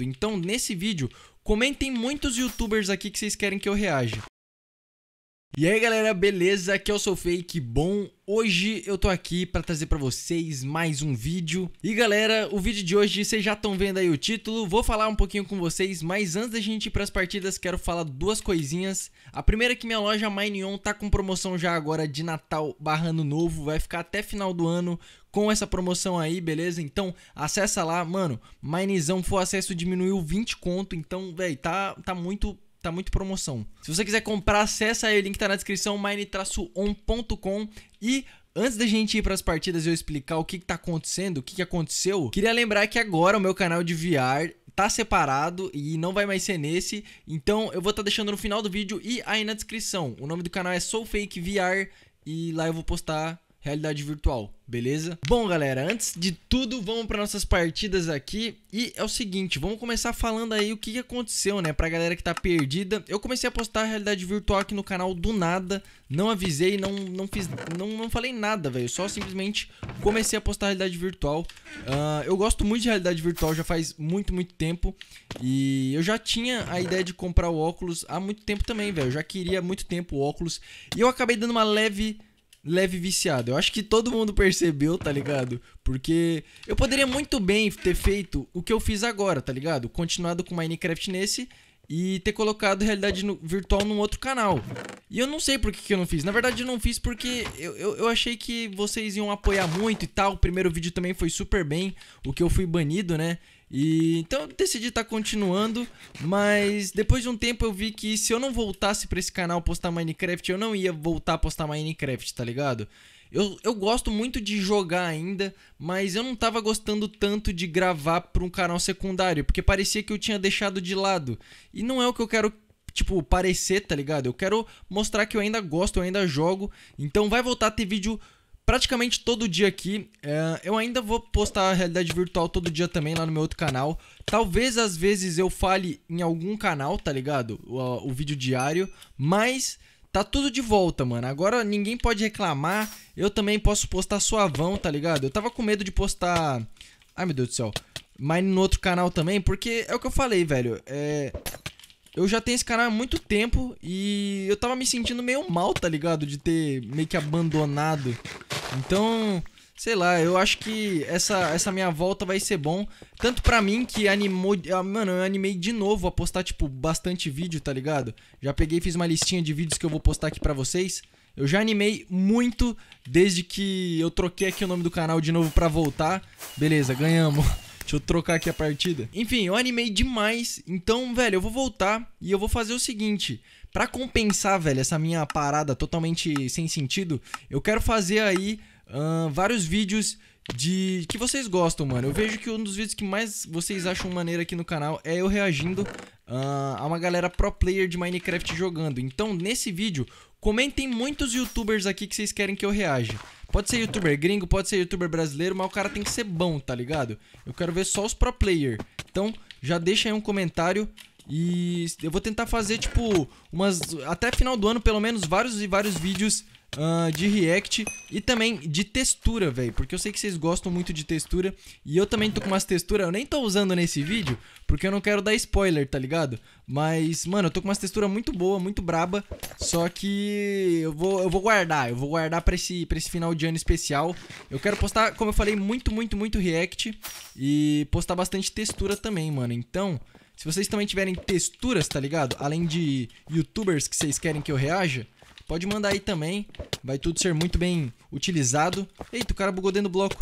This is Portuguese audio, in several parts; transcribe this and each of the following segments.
Então, nesse vídeo, comentem muitos youtubers aqui que vocês querem que eu reaja. E aí galera, beleza? Aqui é o Sou Fake, bom? Hoje eu tô aqui pra trazer pra vocês mais um vídeo E galera, o vídeo de hoje vocês já estão vendo aí o título Vou falar um pouquinho com vocês, mas antes da gente ir pras partidas quero falar duas coisinhas A primeira é que minha loja Mineon tá com promoção já agora de Natal barra Ano Novo Vai ficar até final do ano com essa promoção aí, beleza? Então acessa lá, mano, Minezão, for acesso diminuiu 20 conto Então, véi, tá, tá muito tá muito promoção. Se você quiser comprar, acessa aí, o link tá na descrição, mine-on.com e Antes da gente ir para as partidas e eu explicar o que, que tá acontecendo, o que, que aconteceu, queria lembrar que agora o meu canal de VR tá separado e não vai mais ser nesse. Então eu vou estar tá deixando no final do vídeo e aí na descrição. O nome do canal é Soul Fake VR e lá eu vou postar realidade virtual, beleza? Bom, galera, antes de tudo, vamos para nossas partidas aqui. E é o seguinte, vamos começar falando aí o que aconteceu, né? Pra galera que tá perdida. Eu comecei a postar a realidade virtual aqui no canal do nada. Não avisei, não, não fiz. Não, não falei nada, velho. Só simplesmente comecei a postar a realidade virtual. Uh, eu gosto muito de realidade virtual, já faz muito, muito tempo. E eu já tinha a ideia de comprar o óculos há muito tempo também, velho. Eu já queria há muito tempo o óculos. E eu acabei dando uma leve leve viciado. Eu acho que todo mundo percebeu, tá ligado? Porque eu poderia muito bem ter feito o que eu fiz agora, tá ligado? Continuado com Minecraft nesse e ter colocado realidade no, virtual num outro canal. E eu não sei por que, que eu não fiz. Na verdade, eu não fiz porque eu, eu, eu, achei que vocês iam apoiar muito e tal. O primeiro vídeo também foi super bem, o que eu fui banido, né? E então decidi estar tá continuando, mas depois de um tempo eu vi que se eu não voltasse para esse canal postar Minecraft, eu não ia voltar a postar Minecraft, tá ligado? Eu, eu gosto muito de jogar ainda, mas eu não tava gostando tanto de gravar para um canal secundário, porque parecia que eu tinha deixado de lado. E não é o que eu quero tipo, parecer, tá ligado? Eu quero mostrar que eu ainda gosto, eu ainda jogo. Então vai voltar a ter vídeo praticamente todo dia aqui. É, eu ainda vou postar a realidade virtual todo dia também lá no meu outro canal. Talvez às vezes eu fale em algum canal, tá ligado? O, o vídeo diário, mas tá tudo de volta, mano. Agora ninguém pode reclamar. Eu também posso postar suavão, tá ligado? Eu tava com medo de postar. Ai meu Deus do céu. Mas no outro canal também, porque é o que eu falei, velho. É. Eu já tenho esse canal há muito tempo e eu tava me sentindo meio mal, tá ligado? De ter meio que abandonado então, sei lá, eu acho que essa, essa minha volta vai ser bom. Tanto para mim que animou. Ah, mano, eu animei de novo a postar, tipo, bastante vídeo, tá ligado? Já peguei e fiz uma listinha de vídeos que eu vou postar aqui para vocês. Eu já animei muito desde que eu troquei aqui o nome do canal de novo para voltar. Beleza, ganhamos. Deixa eu trocar aqui a partida. Enfim, eu animei demais. Então, velho, eu vou voltar e eu vou fazer o seguinte. Para compensar, velho, essa minha parada totalmente sem sentido, eu quero fazer aí uh, vários vídeos de que vocês gostam, mano. Eu vejo que um dos vídeos que mais vocês acham maneiro aqui no canal é eu reagindo uh, a uma galera pro player de Minecraft jogando. Então, nesse vídeo, comentem muitos youtubers aqui que vocês querem que eu reaja. Pode ser youtuber gringo, pode ser youtuber brasileiro, mas o cara tem que ser bom, tá ligado? Eu quero ver só os pro player. Então, já deixa aí um comentário e eu vou tentar fazer, tipo, umas. Até final do ano, pelo menos, vários e vários vídeos Uh, de react e também de textura, velho, porque eu sei que vocês gostam muito de textura e eu também tô com umas texturas, eu nem tô usando nesse vídeo porque eu não quero dar spoiler, tá ligado? Mas, mano, eu tô com umas textura muito boa, muito braba, só que eu vou, eu vou guardar, eu vou guardar pra esse, pra esse final de ano especial. Eu quero postar, como eu falei, muito, muito, muito react e postar bastante textura também, mano, então... Se vocês também tiverem texturas, tá ligado? Além de youtubers que vocês querem que eu reaja, pode mandar aí também. Vai tudo ser muito bem utilizado. Eita, o cara bugou dentro do bloco.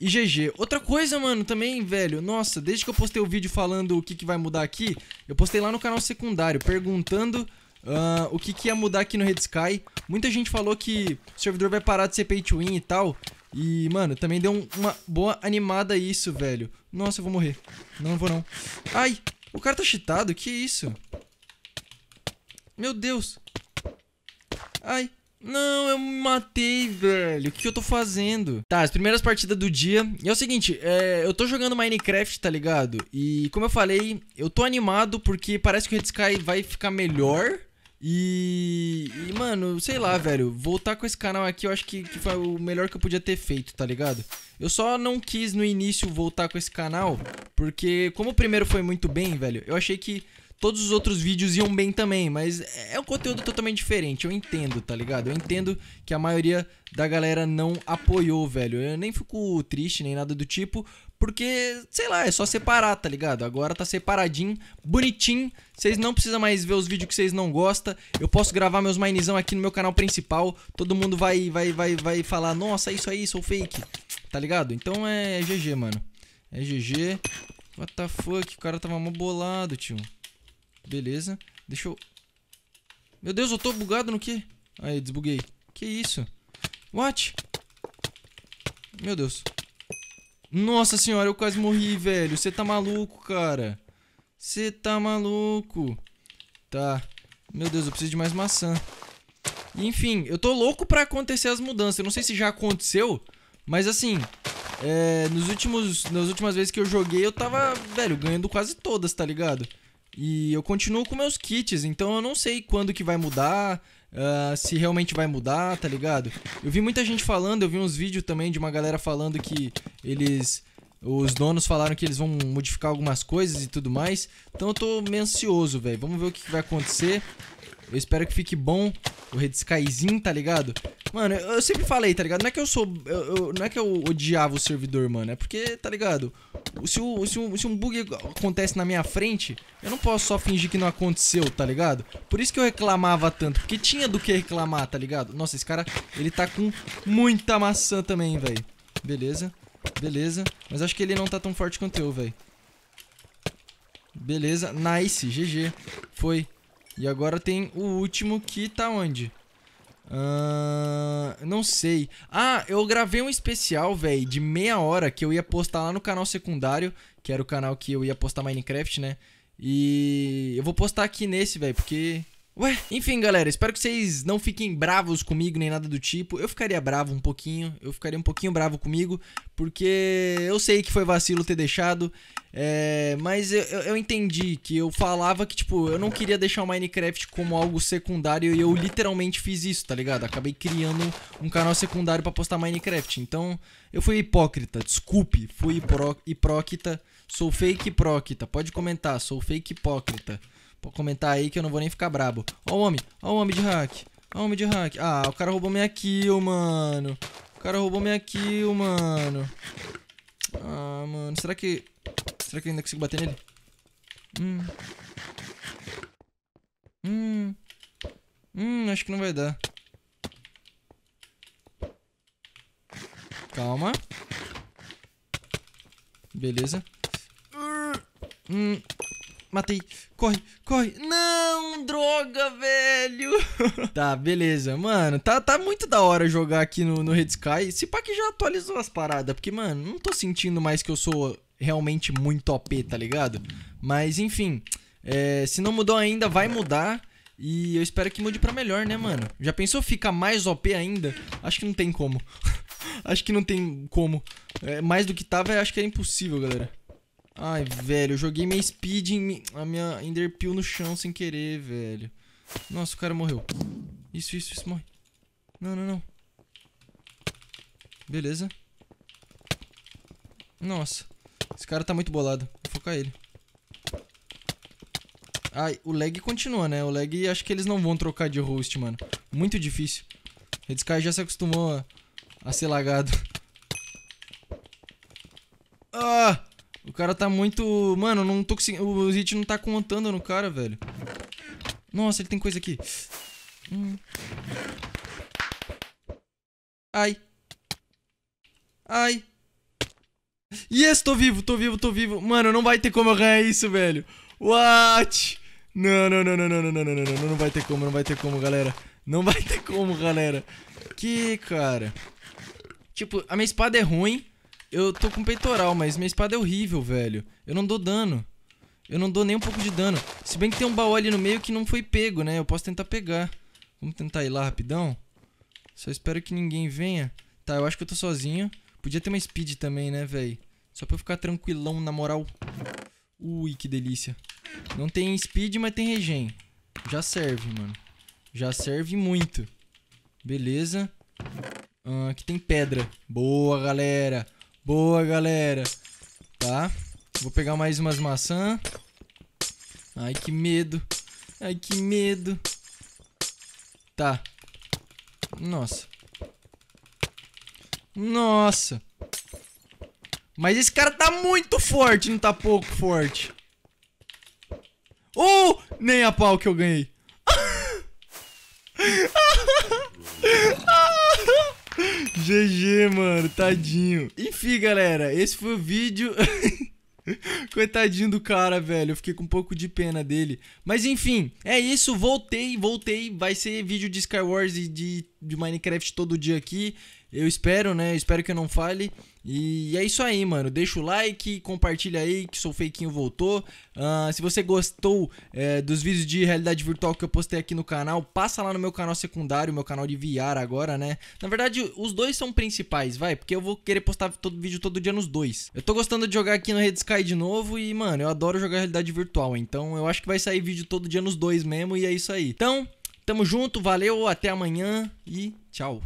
E GG. Outra coisa, mano, também, velho. Nossa, desde que eu postei o vídeo falando o que, que vai mudar aqui, eu postei lá no canal secundário, perguntando uh, o que, que ia mudar aqui no Red Sky. Muita gente falou que o servidor vai parar de ser pay to win e tal. E, mano, também deu um, uma boa animada isso, velho. Nossa, eu vou morrer. Não, não vou não. Ai, o cara tá cheatado? Que isso? Meu Deus. Ai. Não, eu me matei, velho. O que eu tô fazendo? Tá, as primeiras partidas do dia. E é o seguinte, é, eu tô jogando Minecraft, tá ligado? E como eu falei, eu tô animado porque parece que o Red Sky vai ficar melhor. E, e, mano, sei lá, velho. Voltar com esse canal aqui eu acho que, que foi o melhor que eu podia ter feito, tá ligado? Eu só não quis no início voltar com esse canal, porque como o primeiro foi muito bem, velho, eu achei que todos os outros vídeos iam bem também, mas é, é um conteúdo totalmente diferente, eu entendo, tá ligado? Eu entendo que a maioria da galera não apoiou, velho. Eu nem fico triste nem nada do tipo, porque, sei lá, é só separar, tá ligado? Agora tá separadinho, bonitinho. Vocês não precisam mais ver os vídeos que vocês não gostam. Eu posso gravar meus minezão aqui no meu canal principal. Todo mundo vai vai vai vai falar: "Nossa, isso aí, sou fake". Tá ligado? Então é, é GG, mano. É GG. What the fuck? O cara tava mó bolado, tio. Beleza. Deixa eu Meu Deus, eu tô bugado no quê? Aí, desbuguei. Que isso? What? Meu Deus. Nossa senhora, eu quase morri, velho. Você tá maluco, cara. Você tá maluco. Tá. Meu Deus, eu preciso de mais maçã. Enfim, eu tô louco pra acontecer as mudanças. Eu não sei se já aconteceu, mas assim... É, nos últimos, nas últimas vezes que eu joguei, eu tava, velho, ganhando quase todas, tá ligado? E eu continuo com meus kits, então eu não sei quando que vai mudar. Uh, se realmente vai mudar, tá ligado? Eu vi muita gente falando, eu vi uns vídeos também de uma galera falando que eles. Os donos falaram que eles vão modificar algumas coisas e tudo mais. Então eu tô meio ansioso, velho. Vamos ver o que, que vai acontecer. Eu espero que fique bom o Red Skyzinho, tá ligado? Mano, eu, eu, sempre falei, tá ligado? Não é que eu sou. Eu, eu, não é que eu odiava o servidor, mano. É porque, tá ligado? Se, o, se, um, se um bug acontece na minha frente, eu não posso só fingir que não aconteceu, tá ligado? Por isso que eu reclamava tanto. Porque tinha do que reclamar, tá ligado? Nossa, esse cara, ele tá com muita maçã também, velho. Beleza, beleza. Mas acho que ele não tá tão forte quanto eu, velho. Beleza, nice, GG. Foi. E agora tem o último que tá onde? Uh, não sei. Ah, eu gravei um especial, velho, de meia hora que eu ia postar lá no canal secundário, que era o canal que eu ia postar Minecraft, né? E eu vou postar aqui nesse, velho, porque Ué, enfim, galera, espero que vocês não fiquem bravos comigo nem nada do tipo. Eu ficaria bravo um pouquinho, eu ficaria um pouquinho bravo comigo, porque eu sei que foi vacilo ter deixado, é, mas eu, eu entendi que eu falava que, tipo, eu não queria deixar o Minecraft como algo secundário e eu literalmente fiz isso, tá ligado? Acabei criando um canal secundário para postar Minecraft, então eu fui hipócrita, desculpe, fui hipróquita, sou fake hipócrita, pode comentar, sou fake hipócrita comentar aí que eu não vou nem ficar brabo. Ó o homem, ó o homem de hack. Ó o homem de hack. Ah, o cara roubou minha kill, mano. O cara roubou minha kill, mano. Ah, mano, será que... Será que eu ainda consigo bater nele? Hum. Hum. Hum, acho que não vai dar. Calma. Beleza. Hum matei. Corre, corre. Não, droga, velho. tá, beleza. Mano, tá, tá muito da hora jogar aqui no, no Red Sky. Se pá que já atualizou as paradas, porque, mano, não tô sentindo mais que eu sou realmente muito OP, tá ligado? Mas, enfim, é, se não mudou ainda, vai mudar. E eu espero que mude pra melhor, né, mano? Já pensou ficar mais OP ainda? Acho que não tem como. acho que não tem como. É, mais do que tava, acho que é impossível, galera. Ai, velho, eu joguei minha speed, em, a minha enderpeel no chão sem querer, velho. Nossa, o cara morreu. Isso, isso, isso, morre. Não, não, não. Beleza. Nossa. Esse cara tá muito bolado. Vou focar ele. Ai, o lag continua, né? O lag, acho que eles não vão trocar de host, mano. Muito difícil. Redsky já se acostumou a, a ser lagado. cara tá muito... Mano, não tô conseguindo... O hit não tá contando no cara, velho. Nossa, ele tem coisa aqui. Hum. Ai. Ai. Yes, tô vivo, tô vivo, tô vivo. Mano, não vai ter como eu ganhar isso, velho. What? Não, não, não, não, não, não, não, não, não, não, não vai ter como, não vai ter como, galera. Não vai ter como, galera. Que, cara. Tipo, a minha espada é ruim. Eu tô com peitoral, mas minha espada é horrível, velho. Eu não dou dano. Eu não dou nem um pouco de dano. Se bem que tem um baú ali no meio que não foi pego, né? Eu posso tentar pegar. Vamos tentar ir lá rapidão. Só espero que ninguém venha. Tá, eu acho que eu tô sozinho. Podia ter uma speed também, né, velho? Só pra eu ficar tranquilão, na moral. Ui, que delícia. Não tem speed, mas tem regen. Já serve, mano. Já serve muito. Beleza. Ah, aqui tem pedra. Boa, galera. Boa, galera. Tá? Vou pegar mais umas maçã. Ai, que medo. Ai, que medo. Tá. Nossa. Nossa. Mas esse cara tá muito forte, não tá pouco forte. Oh! Nem a pau que eu ganhei. GG, mano, tadinho. Ih. Enfim, galera, esse foi o vídeo. Coitadinho do cara, velho. Eu fiquei com um pouco de pena dele. Mas enfim, é isso. Voltei, voltei. Vai ser vídeo de Skywars e de, de Minecraft todo dia aqui. Eu espero, né? Espero que eu não fale. E é isso aí, mano. Deixa o like, compartilha aí que Sou feiquinho voltou. Uh, se você gostou é, dos vídeos de realidade virtual que eu postei aqui no canal, passa lá no meu canal secundário, meu canal de VR agora, né? Na verdade, os dois são principais, vai, porque eu vou querer postar todo vídeo todo dia nos dois. Eu tô gostando de jogar aqui no Red Sky de novo e, mano, eu adoro jogar realidade virtual, então eu acho que vai sair vídeo todo dia nos dois mesmo e é isso aí. Então, tamo junto, valeu, até amanhã e tchau.